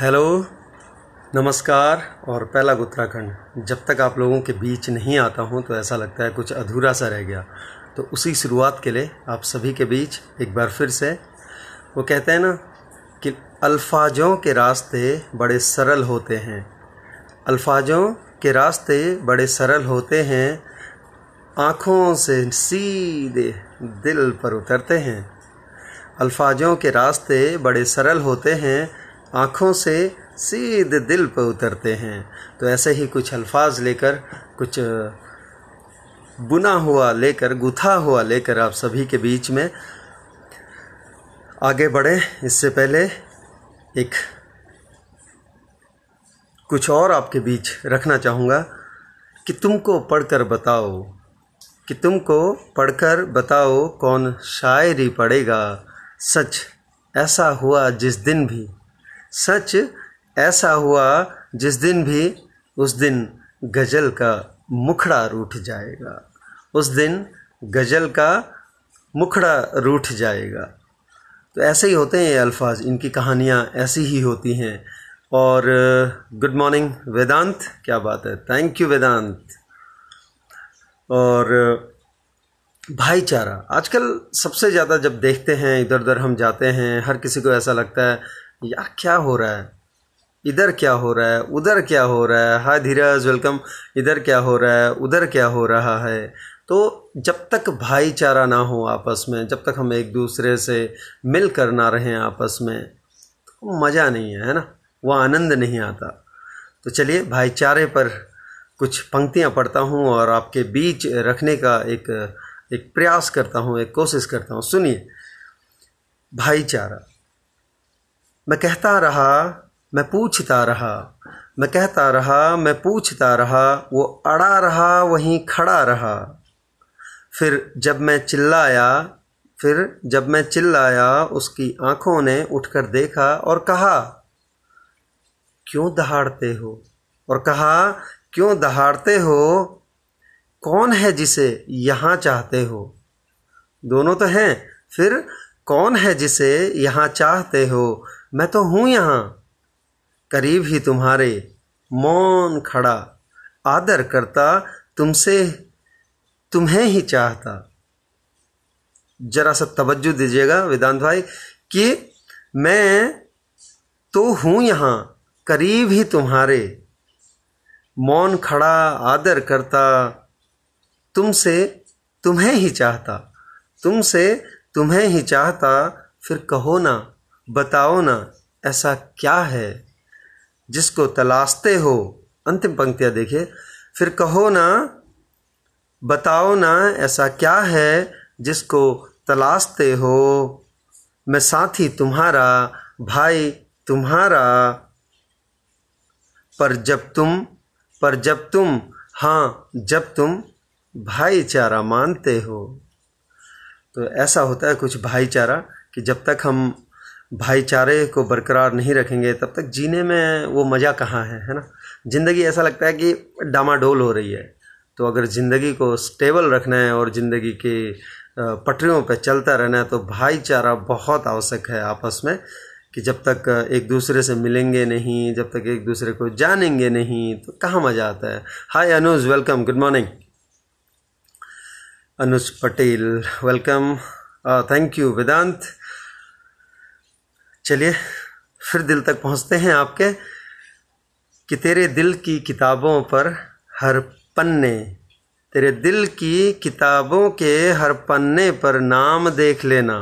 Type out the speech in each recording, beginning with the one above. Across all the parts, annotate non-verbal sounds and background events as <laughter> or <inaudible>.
Hello नमस्कार और पहला उत्तराखंड जब तक आप लोगों के बीच नहीं आता हूँ तो ऐसा लगता है कुछ अधूरा सा रह गया तो उसी शुरुआत के लिए आप सभी के बीच एक बार फिर से वो कहते हैं ना कि अल्फाजों के रास्ते बड़े सरल होते हैं अल्फाजों के रास्ते बड़े सरल होते हैं आँखों से सीधे दिल पर उतरते हैं अल्फाजों के रास्ते बड़े सरल होते हैं आँखों से सीधे दिल पर उतरते हैं तो ऐसे ही कुछ अल्फाज लेकर कुछ बुना हुआ लेकर गुथा हुआ लेकर आप सभी के बीच में आगे बढ़ें इससे पहले एक कुछ और आपके बीच रखना चाहूँगा कि तुमको पढ़कर बताओ कि तुमको पढ़कर बताओ कौन शायरी पढ़ेगा सच ऐसा हुआ जिस दिन भी सच ऐसा हुआ जिस दिन भी उस दिन गजल का मुखड़ा रूठ जाएगा उस दिन गजल का मुखड़ा रूठ जाएगा तो ऐसे ही होते हैं ये अल्फाज इनकी कहानियाँ ऐसी ही होती हैं और गुड मॉर्निंग वेदांत क्या बात है थैंक यू वेदांत और भाईचारा आजकल सबसे ज़्यादा जब देखते हैं इधर उधर हम जाते हैं हर किसी को ऐसा लगता है या क्या हो रहा है इधर क्या हो रहा है उधर क्या हो रहा है हाय धीरज वेलकम इधर क्या हो रहा है उधर क्या हो रहा है तो जब तक भाईचारा ना हो आपस में जब तक हम एक दूसरे से मिल कर ना रहें आपस में तो मज़ा नहीं है है ना वह आनंद नहीं आता तो चलिए भाईचारे पर कुछ पंक्तियाँ पढ़ता हूँ और आपके बीच रखने का एक एक प्रयास करता हूँ एक कोशिश करता हूँ सुनिए भाईचारा मैं कहता रहा मैं पूछता रहा मैं कहता रहा मैं पूछता रहा वो अड़ा रहा वहीं खड़ा रहा फिर जब मैं चिल्लाया फिर जब मैं चिल्लाया उसकी आंखों ने उठकर देखा और कहा क्यों दहाड़ते हो और कहा क्यों दहाड़ते हो कौन है जिसे यहाँ चाहते हो दोनों तो हैं फिर कौन है जिसे यहाँ चाहते हो मैं तो हूँ यहाँ करीब ही तुम्हारे मौन खड़ा आदर करता तुमसे तुम्हें ही चाहता जरा सा तवज्जो दीजिएगा वेदांत भाई कि मैं तो हूँ यहाँ करीब ही तुम्हारे मौन खड़ा आदर करता तुमसे तुम्हें ही चाहता तुमसे तुम्हें ही चाहता फिर कहो ना बताओ ना ऐसा क्या है जिसको तलाशते हो अंतिम पंक्तियाँ देखिए फिर कहो ना बताओ ना ऐसा क्या है जिसको तलाशते हो मैं साथी तुम्हारा भाई तुम्हारा पर जब तुम पर जब तुम हाँ जब तुम भाईचारा मानते हो तो ऐसा होता है कुछ भाईचारा कि जब तक हम भाईचारे को बरकरार नहीं रखेंगे तब तक जीने में वो मज़ा कहाँ है है ना ज़िंदगी ऐसा लगता है कि डामाडोल हो रही है तो अगर ज़िंदगी को स्टेबल रखना है और ज़िंदगी की पटरियों पर चलता रहना है तो भाईचारा बहुत आवश्यक है आपस में कि जब तक एक दूसरे से मिलेंगे नहीं जब तक एक दूसरे को जानेंगे नहीं तो कहाँ मज़ा आता है hi Anuj welcome good morning Anuj Patel welcome thank you Vedant चलिए फिर दिल तक पहुंचते हैं आपके कि तेरे दिल की किताबों पर हर पन्ने तेरे दिल की किताबों के हर पन्ने पर नाम देख लेना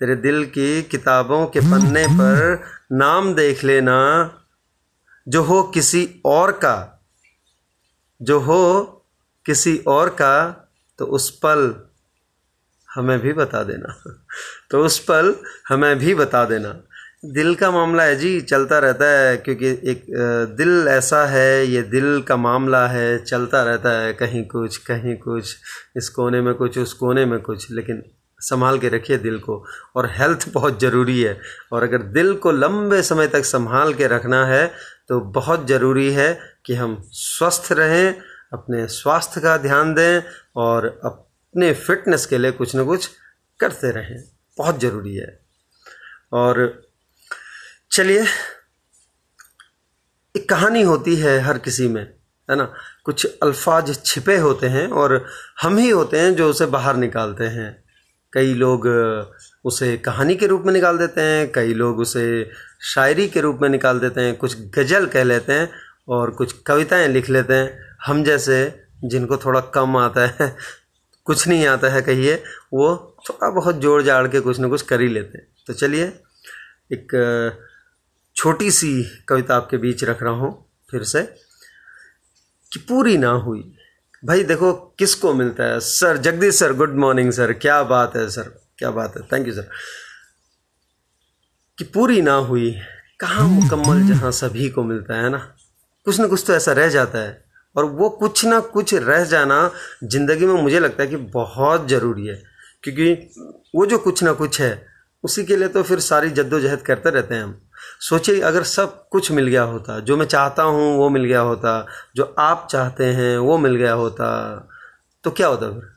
तेरे दिल की किताबों के पन्ने पर नाम देख लेना जो हो किसी और का जो हो किसी और का तो उस पल हमें भी बता देना तो उस पल हमें भी बता देना दिल का मामला है जी चलता रहता है क्योंकि एक दिल ऐसा है ये दिल का मामला है चलता रहता है कहीं कुछ कहीं कुछ इस कोने में कुछ उस कोने में कुछ लेकिन संभाल के रखिए दिल को और हेल्थ बहुत ज़रूरी है और अगर दिल को लंबे समय तक संभाल के रखना है तो बहुत ज़रूरी है कि हम स्वस्थ रहें अपने स्वास्थ्य का ध्यान दें और अप अपने फिटनेस के लिए कुछ ना कुछ करते रहें बहुत ज़रूरी है और चलिए एक कहानी होती है हर किसी में है ना कुछ अल्फाज छिपे होते हैं और हम ही होते हैं जो उसे बाहर निकालते हैं कई लोग उसे कहानी के रूप में निकाल देते हैं कई लोग उसे शायरी के रूप में निकाल देते हैं कुछ गज़ल कह लेते हैं और कुछ कविताएं लिख लेते हैं हम जैसे जिनको थोड़ा कम आता है कुछ नहीं आता है कहिए वो थोड़ा बहुत जोड़ जाड़ के कुछ ना कुछ कर ही लेते हैं तो चलिए एक छोटी सी कविता आपके बीच रख रहा हूँ फिर से कि पूरी ना हुई भाई देखो किसको मिलता है sir Jagdish sir good morning sir क्या बात है सर क्या बात है थैंक यू सर कि पूरी ना हुई कहाँ मुकम्मल जहाँ सभी को मिलता है ना कुछ ना कुछ तो ऐसा रह जाता है और वो कुछ ना कुछ रह जाना ज़िंदगी में मुझे लगता है कि बहुत ज़रूरी है क्योंकि वो जो कुछ ना कुछ है उसी के लिए तो फिर सारी जद्दोजहद करते रहते हैं हम सोचिए अगर सब कुछ मिल गया होता जो मैं चाहता हूँ वो मिल गया होता जो आप चाहते हैं वो मिल गया होता तो क्या होता फिर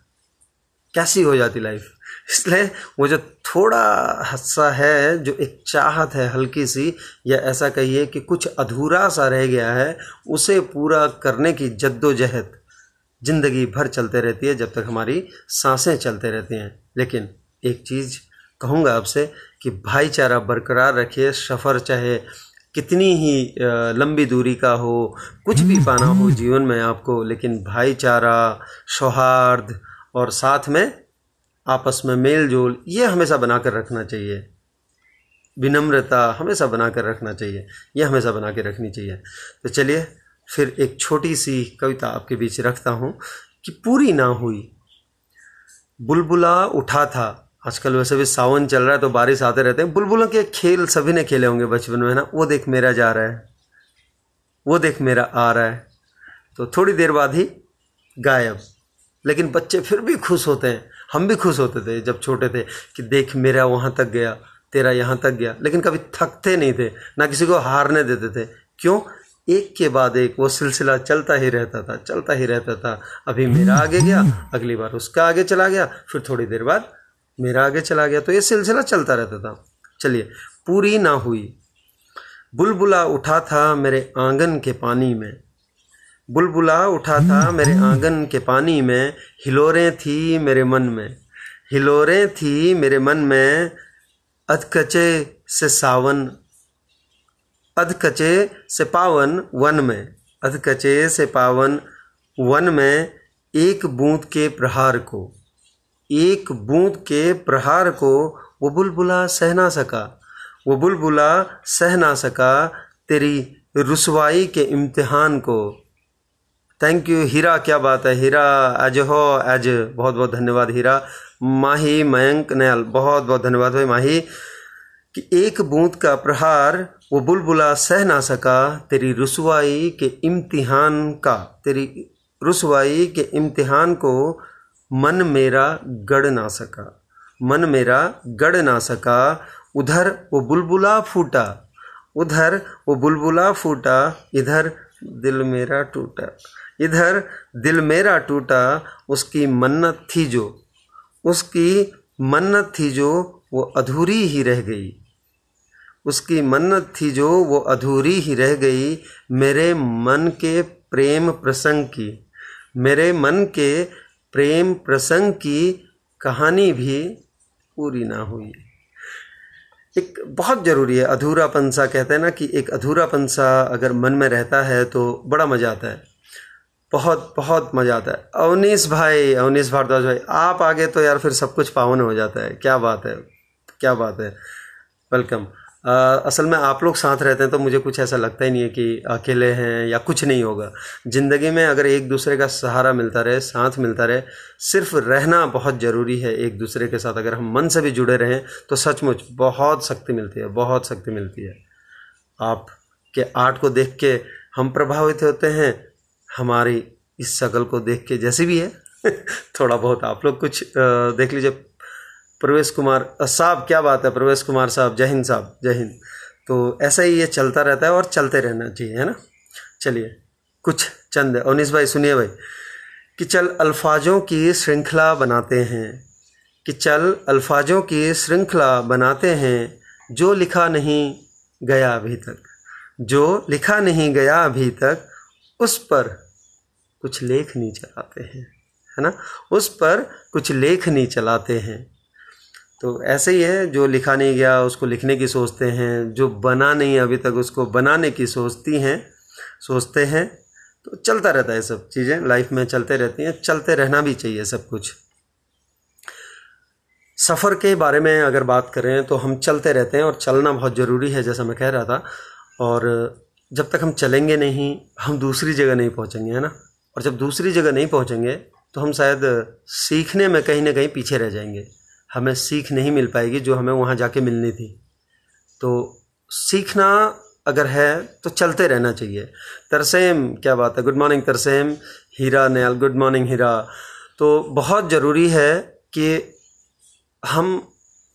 कैसी हो जाती लाइफ इसलिए वो जो थोड़ा हिस्सा है जो एक चाहत है हल्की सी या ऐसा कहिए कि कुछ अधूरा सा रह गया है उसे पूरा करने की जद्दोजहद ज़िंदगी भर चलते रहती है जब तक हमारी सांसें चलते रहती हैं लेकिन एक चीज़ कहूँगा आपसे कि भाईचारा बरकरार रखिए सफ़र चाहे कितनी ही लंबी दूरी का हो कुछ भी हम्म, पाना हो हम्म। जीवन में आपको लेकिन भाईचारा सौहार्द और साथ में आपस में मेल जोल ये हमेशा बना कर रखना चाहिए विनम्रता हमेशा बना कर रखना चाहिए यह हमेशा बना के रखनी चाहिए तो चलिए फिर एक छोटी सी कविता आपके बीच रखता हूँ कि पूरी ना हुई बुलबुला उठा था आजकल वैसे भी सावन चल रहा है तो बारिश आते रहते हैं बुलबुलों के खेल सभी ने खेले होंगे बचपन में ना वो देख मेरा जा रहा है वो देख मेरा आ रहा है तो थोड़ी देर बाद ही गायब लेकिन बच्चे फिर भी खुश होते हैं हम भी खुश होते थे जब छोटे थे कि देख मेरा वहाँ तक गया तेरा यहाँ तक गया लेकिन कभी थकते नहीं थे ना किसी को हारने देते थे क्यों एक के बाद एक वो सिलसिला चलता ही रहता था चलता ही रहता था अभी मेरा आगे गया अगली बार उसका आगे चला गया फिर थोड़ी देर बाद मेरा आगे चला गया तो ये सिलसिला चलता रहता था चलिए पूरी ना हुई बुलबुला उठा था मेरे आंगन के पानी में बुलबुला उठा था हम्म। मेरे आंगन के पानी में हिलोरें थी मेरे मन में हिलोरें थी मेरे मन में अधकचे से सावन अधकचे से पावन वन में अधकचे से पावन वन में एक बूंद के प्रहार को एक बूंद के प्रहार को वो बुलबुला सह ना सका वो बुलबुला सह ना सका तेरी रसवाई के इम्तिहान को थैंक यू हीरा क्या बात है हीरा एज हो एज बहुत बहुत धन्यवाद हीरा माही मयंक नयाल बहुत बहुत धन्यवाद भाई माही कि एक बूंद का प्रहार वो बुलबुला सह ना सका तेरी रसवाई के इम्तिहान का तेरी रसवाई के इम्तिहान को मन मेरा गढ़ ना सका मन मेरा गढ़ ना सका उधर वो बुलबुला फूटा उधर वो बुलबुला फूटा इधर दिल मेरा टूटा इधर दिल मेरा टूटा उसकी मन्नत थी जो उसकी मन्नत थी जो वो अधूरी ही रह गई उसकी मन्नत थी जो वो अधूरी ही रह गई मेरे मन के प्रेम प्रसंग की मेरे मन के प्रेम प्रसंग की कहानी भी पूरी ना हुई एक बहुत ज़रूरी है अधूरापन सा कहते हैं ना कि एक अधूरापन सा अगर मन में रहता है तो बड़ा मज़ा आता है बहुत बहुत मज़ा आता है अवनीश भाई अवनीश भारद्वाज भाई आप आगे तो यार फिर सब कुछ पावन हो जाता है क्या बात है क्या बात है वेलकम असल में आप लोग साथ रहते हैं तो मुझे कुछ ऐसा लगता ही नहीं है कि अकेले हैं या कुछ नहीं होगा ज़िंदगी में अगर एक दूसरे का सहारा मिलता रहे साथ मिलता रहे सिर्फ रहना बहुत ज़रूरी है एक दूसरे के साथ अगर हम मन से भी जुड़े रहें तो सचमुच बहुत शक्ति मिलती है बहुत शक्ति मिलती है आप के आर्ट को देख के हम प्रभावित होते हैं हमारी इस शक्ल को देख के जैसे भी है <laughs> थोड़ा बहुत आप लोग कुछ देख लीजिए प्रवेश कुमार साहब क्या बात है प्रवेश कुमार साहब जय हिंद साहब जय हिंद तो ऐसा ही ये चलता रहता है और चलते रहना चाहिए है ना चलिए कुछ चंद अनिस भाई सुनिए भाई कि चल अल्फाजों की श्रृंखला बनाते हैं कि चल अल्फाजों की श्रृंखला बनाते हैं जो लिखा नहीं गया अभी तक जो लिखा नहीं गया अभी तक उस पर कुछ लेख नहीं चलाते हैं है ना उस पर कुछ लेख नहीं चलाते हैं तो ऐसे ही है जो लिखा नहीं गया उसको लिखने की सोचते हैं जो बना नहीं अभी तक उसको बनाने की सोचती हैं सोचते हैं तो चलता रहता है सब चीज़ें लाइफ में चलते रहती हैं चलते रहना भी चाहिए सब कुछ सफ़र के बारे में अगर बात करें तो हम चलते रहते हैं और चलना बहुत ज़रूरी है जैसा मैं कह रहा था और जब तक हम चलेंगे नहीं हम दूसरी जगह नहीं पहुँचेंगे है ना और जब दूसरी जगह नहीं पहुँचेंगे तो हम शायद सीखने में कहीं ना कहीं पीछे रह जाएंगे हमें सीख नहीं मिल पाएगी जो हमें वहाँ जाके मिलनी थी तो सीखना अगर है तो चलते रहना चाहिए तरसेम क्या बात है good morning Tarsem Hira Nayal good morning Hira तो बहुत ज़रूरी है कि हम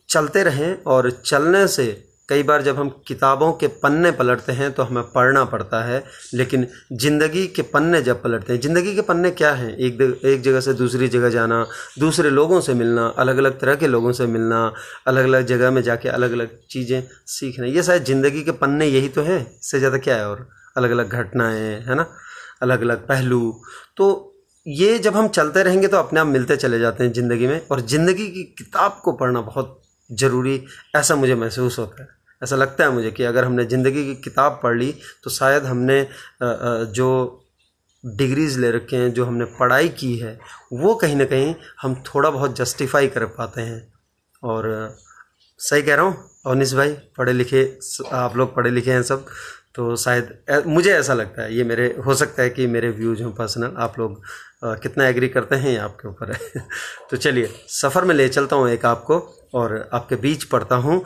चलते रहें और चलने से कई बार जब हम किताबों के पन्ने पलटते हैं तो हमें पढ़ना पड़ता है लेकिन ज़िंदगी के पन्ने जब पलटते हैं ज़िंदगी के पन्ने क्या हैं एक एक जगह से दूसरी जगह जाना दूसरे लोगों से मिलना अलग अलग तरह के लोगों से मिलना अलग अलग जगह में जाके अलग अलग चीज़ें सीखना ये शायद ज़िंदगी के पन्ने यही तो हैं इससे ज़्यादा क्या है और अलग अलग घटनाएँ है ना अलग अलग पहलू तो ये जब हम चलते रहेंगे तो अपने आप मिलते चले जाते हैं ज़िंदगी में और ज़िंदगी की किताब को पढ़ना बहुत ज़रूरी ऐसा मुझे महसूस होता है ऐसा लगता है मुझे कि अगर हमने ज़िंदगी की किताब पढ़ ली तो शायद हमने जो डिग्रीज़ ले रखे हैं जो हमने पढ़ाई की है वो कहीं ना कहीं हम थोड़ा बहुत जस्टिफाई कर पाते हैं और सही कह रहा हूँ अवनीश भाई पढ़े लिखे आप लोग पढ़े लिखे हैं सब तो शायद मुझे ऐसा लगता है ये मेरे हो सकता है कि मेरे व्यूज हों पर्सनल आप लोग कितना एग्री करते हैं ये आपके ऊपर है <laughs> तो चलिए सफ़र में ले चलता हूँ एक आपको और आपके बीच पढ़ता हूँ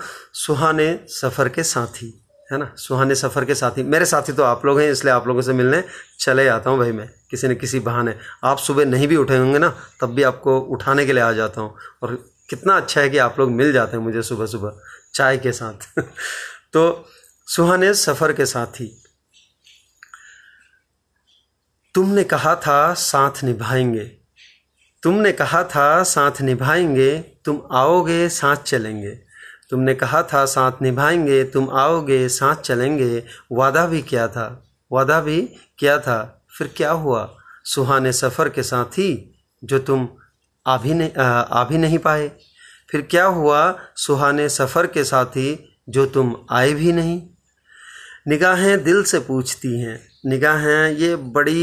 सुहाने सफ़र के साथी है ना सुहाने सफ़र के साथी मेरे साथी तो आप लोग हैं इसलिए आप लोगों से मिलने चले आता हूँ भाई मैं किसी न किसी बहाने आप सुबह नहीं भी उठे होंगे ना तब भी आपको उठाने के लिए आ जाता हूँ और कितना अच्छा है कि आप लोग मिल जाते हैं मुझे सुबह सुबह चाय के साथ <laughs> तो सुहाने सफ़र के साथी तुमने कहा था साथ निभाएंगे तुमने कहा था साथ निभाएंगे तुम आओगे साथ चलेंगे तुमने कहा था साथ निभाएंगे तुम आओगे साथ चलेंगे वादा भी किया था वादा भी किया था फिर क्या हुआ सुहाने सफ़र के साथ ही जो तुम आ भी नहीं आ भी नहीं पाए फिर क्या हुआ सुहाने सफ़र के साथ ही जो तुम आए भी नहीं निगाहें दिल से पूछती हैं निगाहें ये बड़ी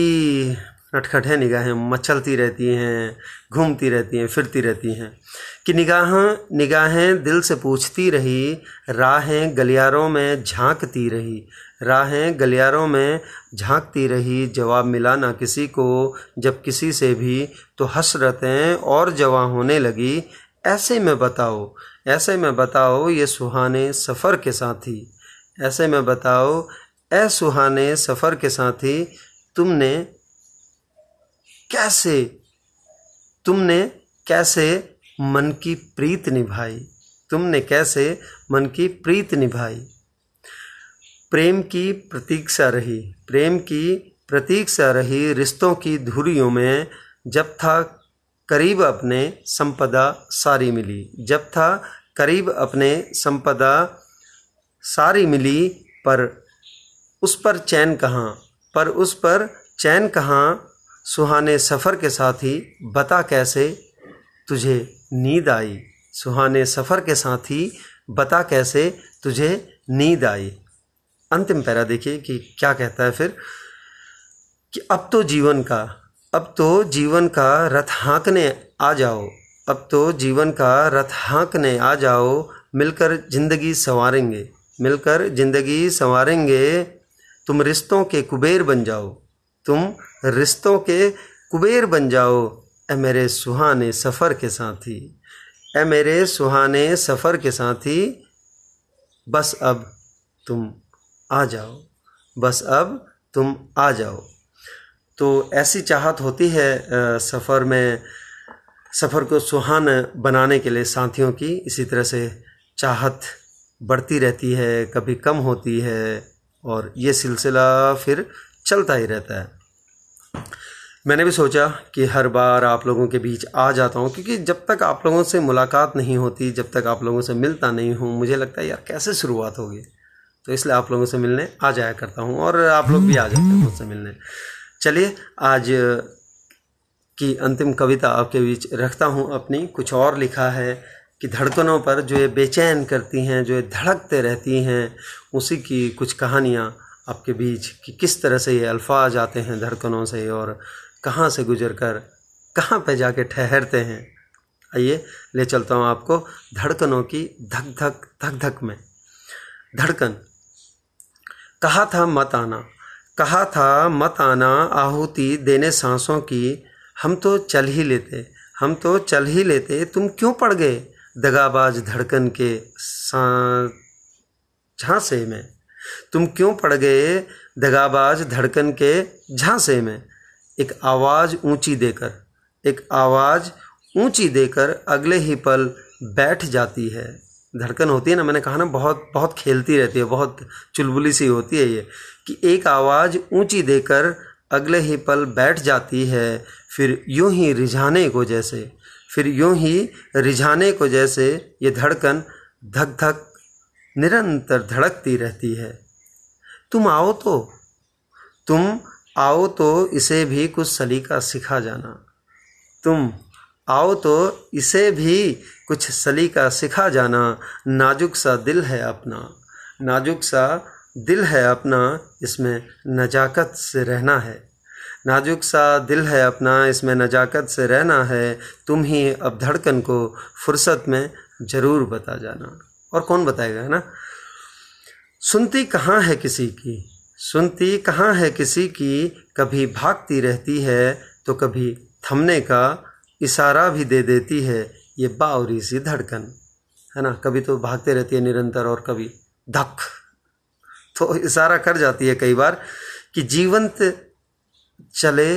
नटखट है निगाहें मचलती रहती हैं घूमती रहती हैं फिरती रहती हैं कि निगाह निगाहें दिल से पूछती रही राहें गलियारों में झांकती रही राहें गलियारों में झांकती रही जवाब मिला ना किसी को जब किसी से भी तो हसरतें और जवा होने लगी ऐसे में बताओ ऐसे में बताओ ये सुहाने सफ़र के साथी ऐसे में बताओ ए सुहाने सफ़र के साथी तुमने कैसे तुमने कैसे मन की प्रीत निभाई तुमने कैसे मन की प्रीत निभाई प्रेम की प्रतीक्षा रही प्रेम की प्रतीक्षा रही रिश्तों की धुरियों में जब था करीब अपने संपदा सारी मिली जब था करीब अपने संपदा सारी मिली पर उस पर चैन कहाँ पर उस पर चैन कहाँ सुहाने सफ़र के साथी बता कैसे तुझे नींद आई सुहाने सफ़र के साथी बता कैसे तुझे नींद आई अंतिम पैरा देखिए कि क्या कहता है फिर कि अब तो जीवन का अब तो जीवन का रथ हाँकने आ जाओ अब तो जीवन का रथ हाँकने आ जाओ मिलकर जिंदगी संवारेंगे मिलकर जिंदगी संवारेंगे तुम रिश्तों के कुबेर बन जाओ तुम रिश्तों के कुबेर बन जाओ ए मेरे सुहाने सफ़र के साथी ए मेरे सुहाने सफ़र के साथी बस अब तुम आ जाओ बस अब तुम आ जाओ तो ऐसी चाहत होती है सफ़र में सफ़र को सुहान बनाने के लिए साथियों की इसी तरह से चाहत बढ़ती रहती है कभी कम होती है और ये सिलसिला फिर चलता ही रहता है मैंने भी सोचा कि हर बार आप लोगों के बीच आ जाता हूँ क्योंकि जब तक आप लोगों से मुलाकात नहीं होती जब तक आप लोगों से मिलता नहीं हूँ मुझे लगता है यार कैसे शुरुआत होगी तो इसलिए आप लोगों से मिलने आ जाया करता हूँ और आप लोग भी आ जाते हैं मुझसे मिलने चलिए आज की अंतिम कविता आपके बीच रखता हूँ अपनी कुछ और लिखा है कि धड़कनों पर जो ये बेचैन करती हैं जो ये धड़कते रहती हैं उसी की कुछ कहानियाँ आपके बीच कि किस तरह से ये अल्फाज आते हैं धड़कनों से और कहाँ से गुजर कर कहाँ पर जाके ठहरते हैं आइए ले चलता हूँ आपको धड़कनों की धक धक धक धक में धड़कन कहा था मत आना कहा था मत आना आहुति देने सांसों की हम तो चल ही लेते हम तो चल ही लेते तुम क्यों पड़ गए दगाबाज धड़कन के सा झांसे में तुम क्यों पड़ गए दगाबाज धड़कन के झांसे में एक आवाज़ ऊंची देकर एक आवाज़ ऊंची देकर अगले ही पल बैठ जाती है धड़कन होती है ना मैंने कहा ना बहुत बहुत खेलती रहती है बहुत चुलबुली सी होती है ये कि एक आवाज़ ऊंची देकर अगले ही पल बैठ जाती है फिर यूं ही रिझाने को जैसे फिर यूं ही रिझाने को जैसे ये धड़कन धक धक निरंतर धड़कती रहती है तुम आओ तो तुम आओ तो इसे भी कुछ सलीका सिखा जाना तुम आओ तो इसे भी कुछ सलीका सिखा जाना नाजुक सा दिल है अपना नाजुक सा दिल है अपना इसमें नजाकत से रहना है नाजुक सा दिल है अपना इसमें नजाकत से रहना है तुम ही अब धड़कन को फुर्सत में ज़रूर बता जाना और कौन बताएगा है ना सुनती कहाँ है किसी की सुनती कहाँ है किसी की कभी भागती रहती है तो कभी थमने का इशारा भी दे देती है ये बावरी सी धड़कन है ना कभी तो भागते रहती है निरंतर और कभी धक तो इशारा कर जाती है कई बार कि जीवंत चले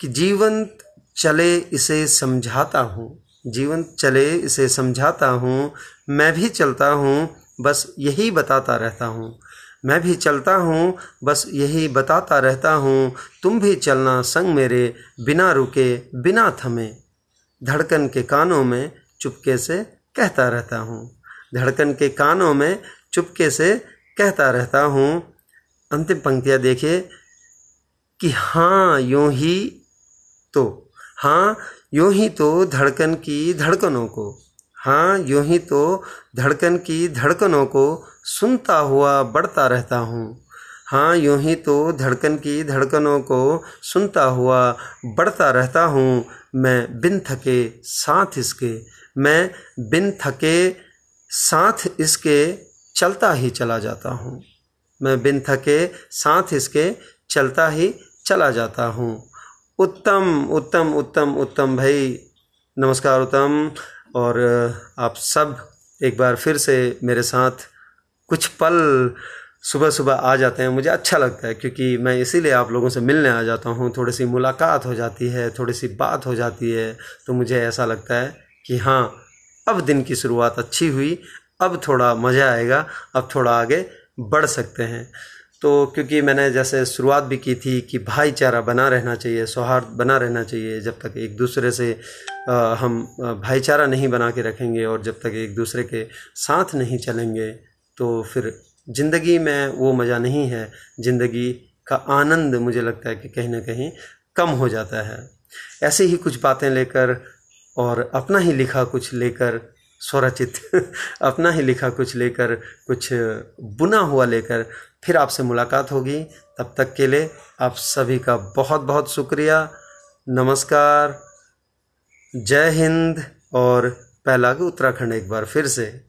कि जीवंत चले इसे समझाता हूँ जीवन चले इसे समझाता हूँ मैं भी चलता हूँ बस यही बताता रहता हूँ मैं भी चलता हूँ बस यही बताता रहता हूँ तुम भी चलना संग मेरे बिना रुके बिना थमे धड़कन के कानों में चुपके से कहता रहता हूँ धड़कन के कानों में चुपके से कहता रहता हूँ अंतिम पंक्तियाँ देखिए कि हाँ यूँ ही तो हाँ यूं ही तो धड़कन की धड़कनों को हाँ यूं ही तो धड़कन की धड़कनों को सुनता हुआ बढ़ता रहता हूँ हाँ यूं ही तो धड़कन की धड़कनों को सुनता हुआ बढ़ता रहता हूँ मैं बिन थके साथ इसके मैं बिन थके साथ इसके चलता ही चला जाता हूँ मैं बिन थके साथ इसके चलता ही चला जाता हूँ उत्तम उत्तम उत्तम उत्तम भाई नमस्कार उत्तम और आप सब एक बार फिर से मेरे साथ कुछ पल सुबह सुबह आ जाते हैं मुझे अच्छा लगता है क्योंकि मैं इसीलिए आप लोगों से मिलने आ जाता हूँ थोड़ी सी मुलाकात हो जाती है थोड़ी सी बात हो जाती है तो मुझे ऐसा लगता है कि हाँ अब दिन की शुरुआत अच्छी हुई अब थोड़ा मज़ा आएगा अब थोड़ा आगे बढ़ सकते हैं तो क्योंकि मैंने जैसे शुरुआत भी की थी कि भाईचारा बना रहना चाहिए सौहार्द बना रहना चाहिए जब तक एक दूसरे से हम भाईचारा नहीं बना के रखेंगे और जब तक एक दूसरे के साथ नहीं चलेंगे तो फिर ज़िंदगी में वो मज़ा नहीं है ज़िंदगी का आनंद मुझे लगता है कि कहीं ना कहीं कम हो जाता है ऐसे ही कुछ बातें लेकर और अपना ही लिखा कुछ लेकर स्वरचित <laughs> अपना ही लिखा कुछ लेकर कुछ बुना हुआ लेकर फिर आपसे मुलाकात होगी तब तक के लिए आप सभी का बहुत बहुत शुक्रिया नमस्कार जय हिंद और पहला उत्तराखंड एक बार फिर से